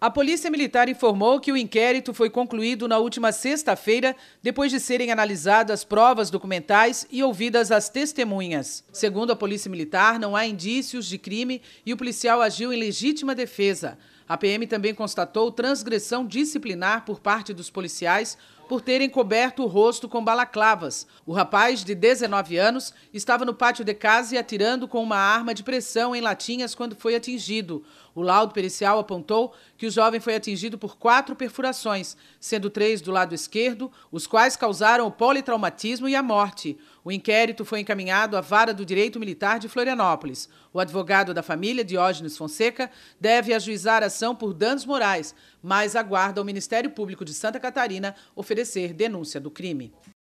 A Polícia Militar informou que o inquérito foi concluído na última sexta-feira, depois de serem analisadas provas documentais e ouvidas as testemunhas. Segundo a Polícia Militar, não há indícios de crime e o policial agiu em legítima defesa. A PM também constatou transgressão disciplinar por parte dos policiais por terem coberto o rosto com balaclavas. O rapaz, de 19 anos, estava no pátio de casa e atirando com uma arma de pressão em latinhas quando foi atingido. O laudo pericial apontou que o jovem foi atingido por quatro perfurações, sendo três do lado esquerdo, os quais causaram o politraumatismo e a morte. O inquérito foi encaminhado à Vara do Direito Militar de Florianópolis. O advogado da família, Diógenes Fonseca, deve ajuizar ação por danos morais, mas aguarda o Ministério Público de Santa Catarina oferecer denúncia do crime.